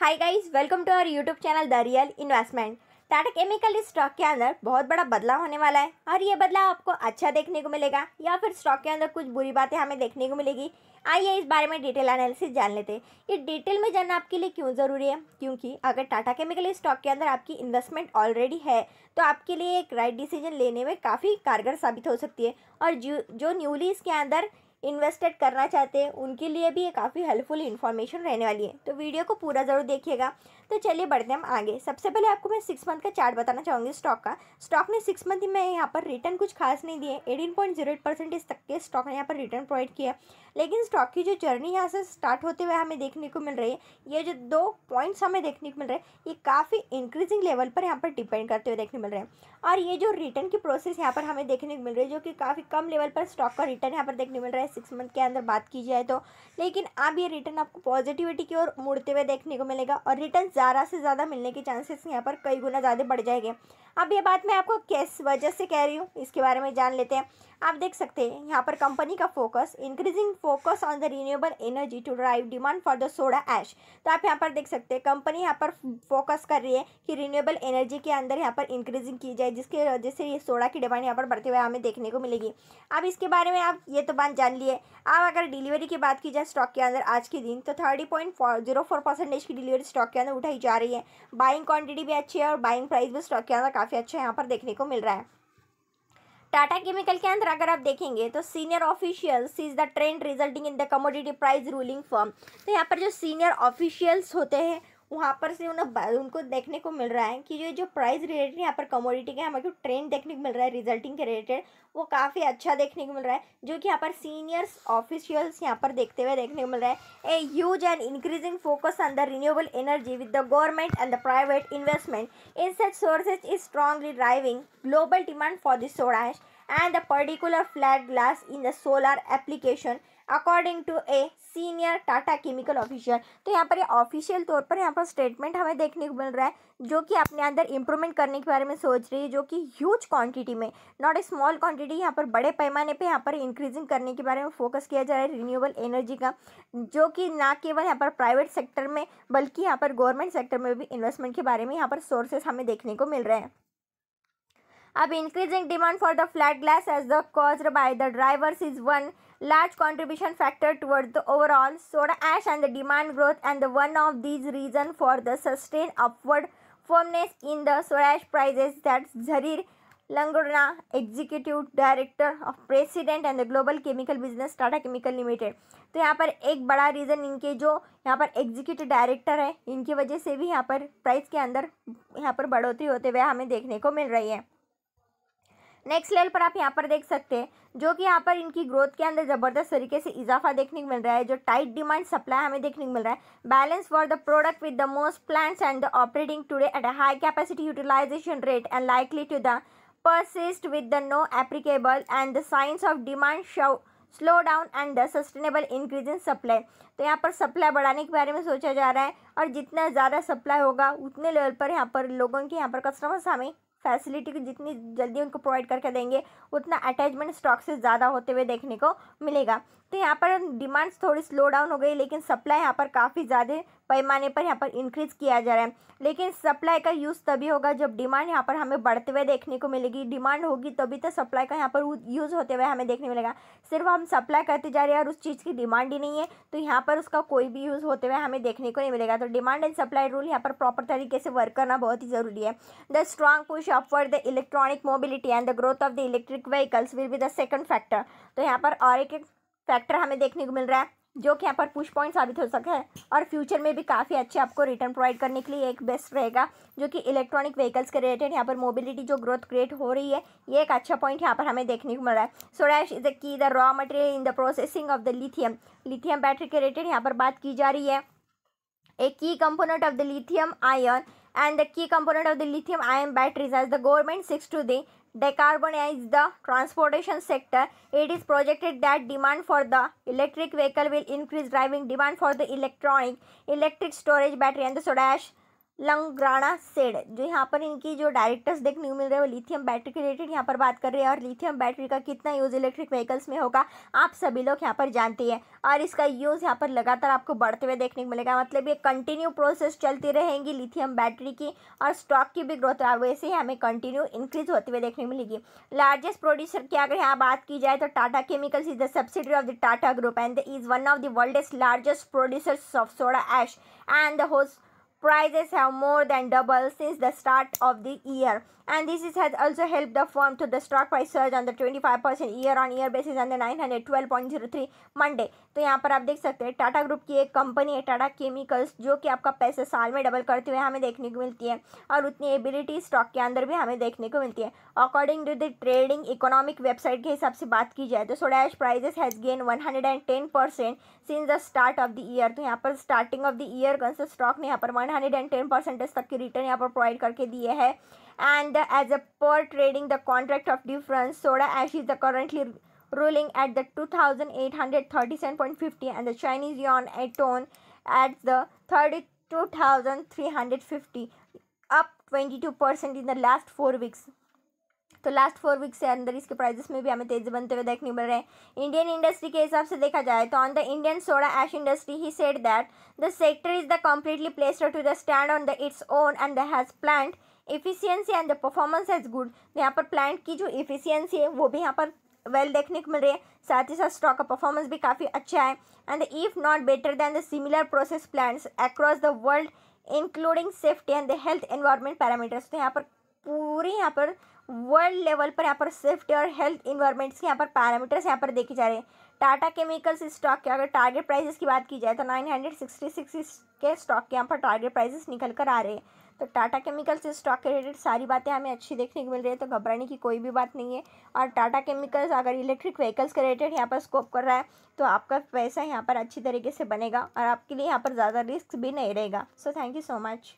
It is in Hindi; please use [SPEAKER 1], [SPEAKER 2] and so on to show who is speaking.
[SPEAKER 1] Hi guys welcome to our YouTube channel the real investment Tata chemical इस स्टॉक के अंदर बहुत बड़ा बदलाव होने वाला है और ये बदलाव आपको अच्छा देखने को मिलेगा या फिर स्टॉक के अंदर कुछ बुरी बातें हमें देखने को मिलेगी आइए इस बारे में डिटेल एनालिसिस जान लेते हैं ये डिटेल में जानना आपके लिए क्यों ज़रूरी है क्योंकि अगर टाटा केमिकल इस स्टॉक के अंदर आपकी इन्वेस्टमेंट ऑलरेडी है तो आपके लिए एक राइट डिसीजन लेने में काफ़ी कारगर साबित हो सकती है और जो न्यूली इसके अंदर इन्वेस्टेड करना चाहते हैं उनके लिए भी ये काफ़ी हेल्पफुल इन्फॉर्मेशन रहने वाली है तो वीडियो को पूरा ज़रूर देखिएगा तो चलिए बढ़ते हम आगे सबसे पहले आपको मैं सिक्स मंथ का चार्ट बताना चाहूँगी स्टॉक का स्टॉक ने सिक्स मंथ में यहाँ पर रिटर्न कुछ खास नहीं दिए eighteen point zero eight percentage तक के स्टॉक ने यहाँ पर रिटर्न प्रोवाइड किया लेकिन स्टॉक की जो जर्नी यहाँ से स्टार्ट होते हुए हमें देखने को मिल रही है ये जो दो पॉइंट्स हमें देखने को मिल रहे हैं ये काफ़ी इंक्रीजिंग लेवल पर यहाँ पर डिपेंड करते हुए देखने मिल रहे हैं और ये जो रिटर्न की प्रोसेस यहाँ पर हमें देखने को मिल रही है जो कि काफ़ी कम लेवल पर स्टॉक का रिटर्न यहाँ पर देखने मिल रहा है है सिक्स मंथ के अंदर बात की जाए तो लेकिन अब ये रिटर्न आपको पॉजिटिविटी की ओर मुड़ते हुए देखने को मिलेगा और रिटर्न ज़्यादा से ज़्यादा मिलने के चांसेस यहाँ पर कई गुना ज़्यादा बढ़ जाएंगे अब ये बात मैं आपको किस वजह से कह रही हूँ इसके बारे में जान लेते हैं आप देख सकते हैं यहाँ पर कंपनी का focus increasing focus on the renewable energy to drive demand for the soda ash तो आप यहाँ पर देख सकते हैं कंपनी यहाँ पर फोकस कर रही है कि रीन्यूएबल एनर्जी के अंदर यहाँ पर इंक्रीजिंग की जाए जिसके वजह से ये सोडा की डिमांड यहाँ पर बढ़ते हुए हमें देखने को मिलेगी अब इसके बारे में आप ये तो बात जान मान लिए अब अगर डिलीवरी की बात की जाए स्टॉक के अंदर आज के दिन तो thirty point zero four percentage की डिलीवरी स्टॉक के अंदर उठाई जा रही है बाइंग क्वांटिटी भी अच्छी है और बाइंग प्राइस भी स्टॉक के अंदर काफ़ी अच्छा यहाँ पर देखने को मिल रहा है टाटा केमिकल के अंदर अगर आप देखेंगे तो senior officials is the trend resulting in the commodity price ruling firm तो यहाँ पर जो सीनियर ऑफिशियल्स होते हैं वहाँ पर से उन उनको देखने को मिल रहा है कि जो जो प्राइस रिलेटेड यहाँ पर कमोडिटी के हमें ट्रेंड देखने को मिल रहा है रिजल्टिंग के रिलेटेड वो काफ़ी अच्छा देखने को मिल रहा है जो कि यहाँ पर सीनियर्स ऑफिशियल्स यहाँ पर देखते हुए देखने को मिल रहा है a use and increasing focus on the renewable energy with the government and the private investment in such sources is strongly driving global demand for this soda ash and the particular flat glass in the solar application according to a senior Tata chemical official तो यहाँ पर ये ऑफिशियल तौर पर यहाँ पर स्टेटमेंट हमें देखने को मिल रहा है जो कि अपने अंदर इम्प्रूवमेंट करने के बारे में सोच रही है जो कि ह्यूज क्वांटिटी में नॉट ए स्मॉल क्वांटिटी यहाँ पर बड़े पैमाने पे यहाँ पर इंक्रीजिंग करने के बारे में फोकस किया जा रहा है रिन्यूएबल एनर्जी का जो कि ना केवल यहाँ पर प्राइवेट सेक्टर में बल्कि यहाँ पर गवर्नमेंट सेक्टर में भी इन्वेस्टमेंट के बारे में यहाँ पर सोर्सेस हमें देखने को मिल रहे हैं अब increasing demand for the flat glass as the cause by the drivers is one large contribution factor toward the overall soda ash and the demand growth and the one of these reason for the sustain upward firmness in the soda ash prices that Zarir Langrana executive director of president and the global chemical business Tata chemical limited तो यहाँ पर एक बड़ा रीज़न इनके जो यहाँ पर एग्जीक्यूटिव डायरेक्टर है इनकी वजह से भी यहाँ पर प्राइस के अंदर यहाँ पर बढ़ोतरी होते हुए हमें देखने को मिल रही है नेक्स्ट लेवल पर आप यहाँ पर देख सकते हैं जो कि यहाँ पर इनकी ग्रोथ के अंदर ज़बरदस्त तरीके से इजाफा देखने को मिल रहा है जो टाइट डिमांड सप्लाई हमें देखने को मिल रहा है balance for the product with the most plants and the operating today at a high capacity utilization rate and likely to the persist with the no applicable and the science of demand show slow down and the sustainable increase in supply तो यहाँ पर सप्लाई बढ़ाने के बारे में सोचा जा रहा है और जितना ज़्यादा सप्लाई होगा उतने लेवल पर यहाँ पर लोगों के यहाँ पर कस्टमर्स हमें फैसिलिटी को जितनी जल्दी उनको प्रोवाइड करके देंगे उतना अटैचमेंट स्टॉक से ज़्यादा होते हुए देखने को मिलेगा तो यहाँ पर डिमांड्स थोड़ी स्लो डाउन हो गई लेकिन सप्लाई यहाँ पर काफ़ी ज़्यादा पैमाने पर यहाँ पर इंक्रीज किया जा रहा है लेकिन सप्लाई का यूज़ तभी होगा जब डिमांड यहाँ पर हमें बढ़ते हुए देखने को मिलेगी डिमांड होगी तभी तो सप्लाई का यहाँ पर यूज़ होते हुए हमें देखने मिलेगा सिर्फ हम सप्लाई करते जा रहे हैं और उस चीज़ की डिमांड ही नहीं है तो यहाँ पर उसका कोई भी यूज़ होते हुए हमें देखने को नहीं मिलेगा तो डिमांड एंड सप्लाई रूल यहाँ पर प्रॉपर तरीके से वर्क करना बहुत ही ज़रूरी है the strong push up the electronic mobility and the growth of the electric vehicles will be the second factor तो यहाँ पर और एक फैक्टर हमें देखने को मिल रहा है जो कि यहाँ पर पुश पॉइंट साबित हो सके है और फ्यूचर में भी काफ़ी अच्छे आपको रिटर्न प्रोवाइड करने के लिए एक बेस्ट रहेगा जो कि इलेक्ट्रॉनिक व्हीकल्स के रिलेटेड यहाँ पर मोबिलिटी जो ग्रोथ क्रिएट हो रही है ये एक अच्छा पॉइंट यहाँ पर हमें देखने को मिल रहा है soda ash is key the raw material in the processing of the lithium lithium battery के रिलेटेड यहाँ पर बात की जा रही है a key component of the lithium ion and the key component of the lithium ion batteries as the government seeks to the decarbonize the transportation sector, it is projected that demand for the electric vehicle will increase driving demand for the electronic, electric storage battery and the soda ash Langrana said जो यहाँ पर इनकी जो डायरेक्टर्स देखने को मिल रहे हैं वो लिथियम बैटरी के रिलेटेड यहाँ पर बात कर रहे हैं और लिथियम बैटरी का कितना यूज़ इलेक्ट्रिक व्हीकल्स में होगा आप सभी लोग यहाँ पर जानते हैं और इसका यूज़ यहाँ पर लगातार आपको बढ़ते हुए देखने को मिलेगा मतलब ये कंटिन्यू प्रोसेस चलती रहेंगी लिथियम बैटरी की और स्टॉक की भी ग्रोथ वैसे ही हमें कंटिन्यू इंक्रीज होते हुए देखने को मिलेगी लार्जेस्ट प्रोड्यूसर की अगर यहाँ बात की जाए तो Tata chemicals is the subsidiary of the Tata group and is one of the world largest producers of soda ash and the host prices have more than doubled since the start of the year and this has also helped the firm to the stock price surge on the 25% year on year basis on the 912.03 Monday तो यहाँ पर आप देख सकते हैं टाटा ग्रुप की एक कंपनी है टाटा केमिकल्स जो कि आपका पैसा साल में डबल करते हुए हमें देखने को मिलती है और उतनी एबिलिटी स्टॉक के अंदर भी हमें देखने को मिलती है according to the trading economic website के हिसाब से बात की जाए तो soda ash prices has gain 110 percent since the start of the year तो यहाँ पर स्टार्टिंग ऑफ द ईयर कौन स्टॉक ने यहाँ पर one 110% is the return you have provided diye hai. and as a per trading the contract of difference soda ash is the currently ruling at the 2837.50 and the chinese yuan a tone at the 32350 up 22% in the last 4 weeks तो लास्ट फोर वीक्स के अंदर इसके प्राइजेस में भी हमें तेजी बनते हुए देखने मिल रहे हैं इंडियन इंडस्ट्री के हिसाब से देखा जाए तो on the Indian soda ash industry he said that the sector is the completely placed to the stand on the its own and the has plant efficiency and the performance has good यहाँ पर प्लांट की जो इफिशियंसी है वो भी यहाँ पर वेल well देखने को मिल रही है साथ ही साथ स्टॉक का परफॉर्मेंस भी काफ़ी अच्छा है and if not better than the similar process plants across the world including safety and the health environment parameters तो यहाँ पर पूरी यहाँ पर वर्ल्ड लेवल पर यहाँ पर सेफ्टी और हेल्थ इन्वायरमेंट्स के यहाँ पर पैरामीटर्स यहाँ पर देखे जा रहे हैं टाटा केमिकल्स स्टॉक के अगर टारगेट प्राइजेस की बात की जाए तो नाइन हंड्रेड सिक्सटी सिक्स के स्टॉक के यहाँ पर टारगेट प्राइजेस निकल कर आ रहे हैं तो टाटा केमिकल्स स्टॉक के रिलेटेड सारी बातें हमें अच्छी देखने को मिल रही है तो घबराने की कोई भी बात नहीं है और टाटा केमिकल्स अगर इलेक्ट्रिक व्हीकल्स के रिलेटेड यहाँ पर स्कोप कर रहा है तो आपका पैसा यहाँ पर अच्छी तरीके से बनेगा और आपके लिए यहाँ पर ज़्यादा रिस्क भी नहीं रहेगा so thank you so much